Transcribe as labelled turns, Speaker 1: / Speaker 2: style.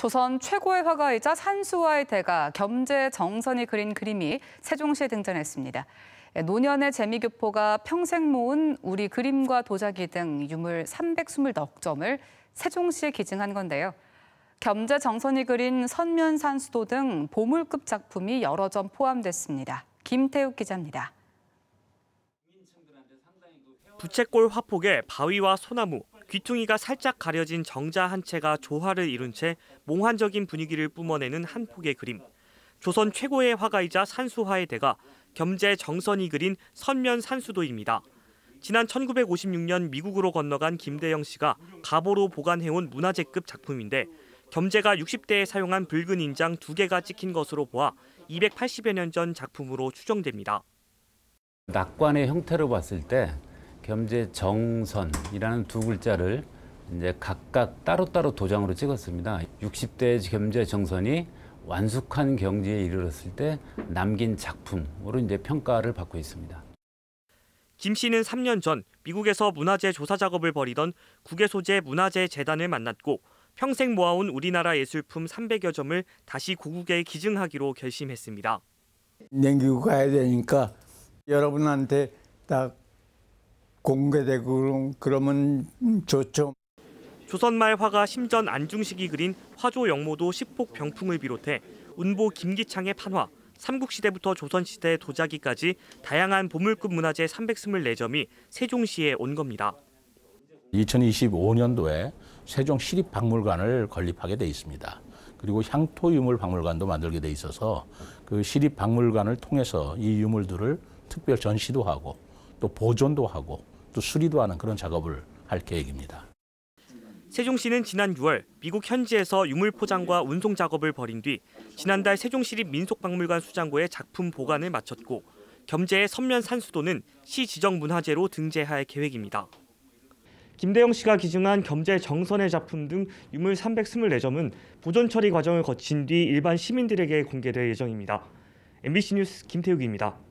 Speaker 1: 조선 최고의 화가이자 산수화의 대가 겸재 정선이 그린 그림이 세종시에 등장했습니다. 예, 노년의 재미교포가 평생 모은 우리 그림과 도자기 등 유물 3 2 0억 점을 세종시에 기증한 건데요. 겸재 정선이 그린 선면산수도 등 보물급 작품이 여러 점 포함됐습니다. 김태욱 기자입니다.
Speaker 2: 부채꼴 화폭에 바위와 소나무, 귀퉁이가 살짝 가려진 정자 한 채가 조화를 이룬 채 몽환적인 분위기를 뿜어내는 한 폭의 그림. 조선 최고의 화가이자 산수화의 대가 겸재 정선이 그린 선면 산수도입니다. 지난 1956년 미국으로 건너간 김대영 씨가 가보로 보관해온 문화재급 작품인데 겸재가 60대에 사용한 붉은 인장 두 개가 찍힌 것으로 보아 280여 년 전 작품으로 추정됩니다.
Speaker 3: 낙관의 형태로 봤을 때 겸재 정선이라는 두 글자를 이제 각각 따로따로 도장으로 찍었습니다. 60대 겸재 정선이 완숙한 경지에 이르렀을 때 남긴 작품으로 이제 평가를 받고 있습니다.
Speaker 2: 김 씨는 3년 전 미국에서 문화재 조사 작업을 벌이던 국외소재 문화재 재단을 만났고 평생 모아온 우리나라 예술품 300여 점을 다시 고국에 기증하기로 결심했습니다.
Speaker 4: 남기고 가야 되니까 여러분한테 딱 공개되고 그러면 좋죠.
Speaker 2: 조선말 화가 심전 안중식이 그린 화조 영모도 십폭 병풍을 비롯해 운보 김기창의 판화, 삼국시대부터 조선시대 도자기까지 다양한 보물급 문화재 324점이 세종시에 온 겁니다.
Speaker 4: 2025년도에 세종 시립박물관을 건립하게 돼 있습니다. 그리고 향토 유물 박물관도 만들게 돼 있어서 그 시립 박물관을 통해서 이 유물들을 특별 전시도 하고 또 보존도 하고 또 수리도 하는 그런 작업을 할 계획입니다.
Speaker 2: 세종시는 지난 6월 미국 현지에서 유물 포장과 운송 작업을 벌인 뒤 지난달 세종시립 민속박물관 수장고에 작품 보관을 마쳤고 겸재의 선면 산수도는 시 지정 문화재로 등재할 계획입니다. 김대영 씨가 기증한 겸재 정선의 작품 등 유물 324점은 보존 처리 과정을 거친 뒤 일반 시민들에게 공개될 예정입니다. MBC 뉴스 김태욱입니다.